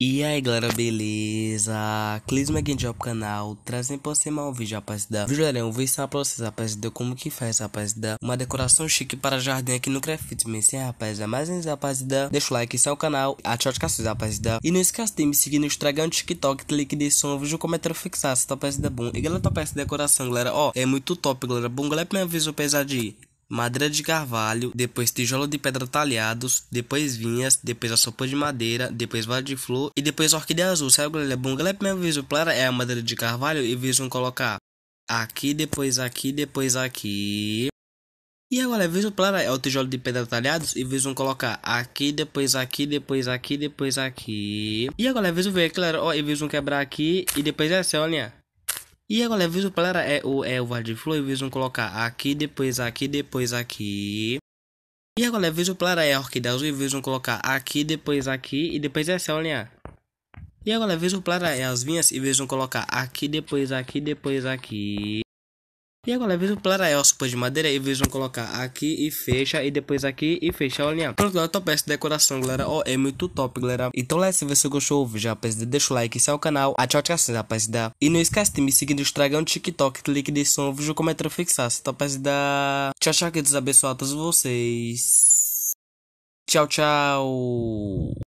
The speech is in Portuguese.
E aí galera, beleza? Clisma aqui de canal, trazendo pra você mais um vídeo, rapaziada galera, eu vou ensinar pra vocês, rapaziada, como que faz, rapaziada Uma decoração chique para jardim aqui no Craft sim, rapaziada, mais antes, rapaziada Deixa o like, é o canal, ativa as notificações, rapaziada E não esquece de me seguir no Instagram, no TikTok, clique de som, vídeo comentário fixado, se tá parecida bom E galera, tá parecida decoração, galera, ó, é muito top, galera Bom, galera, é primeira vez eu pesar de madeira de carvalho, depois tijolo de pedra talhados, depois vinhas, depois a sopa de madeira, depois vale de flor e depois orquídea azul. Sabe, galera? É bom, galera, primeiro o é plara é a madeira de carvalho e vão colocar aqui, depois aqui, depois aqui. E agora, o plara é o tijolo de pedra talhados e vão colocar aqui, depois aqui, depois aqui, depois aqui. E agora, viso ver, claro, ó, e vão quebrar aqui e depois essa, é assim, olha. E agora, viso galera, é o, é o var de flor, eles vão colocar aqui, depois aqui, depois aqui. E agora, viso galera, é a orquídea azul, eles vão colocar aqui, depois aqui, e depois é essa linha. E agora, viso galera, é as vinhas, e eles vão colocar aqui, depois aqui, depois aqui. E agora, vejo planar é ospa de madeira e vejam colocar aqui e fecha, e depois aqui e fecha, olha. Pronto, galera, top essa decoração, galera. Ó, oh, é muito top, galera. Então, lá se você gostou, já, rapaziada, deixa o like, se é o canal, a ah, tchau, tchau, rapaziada. E não esquece de me seguir no Instagram, TikTok, clique de som, vídeo comentário é fixado, tá, rapaziada. Tchau, tchau, que Deus abençoe a todos vocês. Tchau, tchau.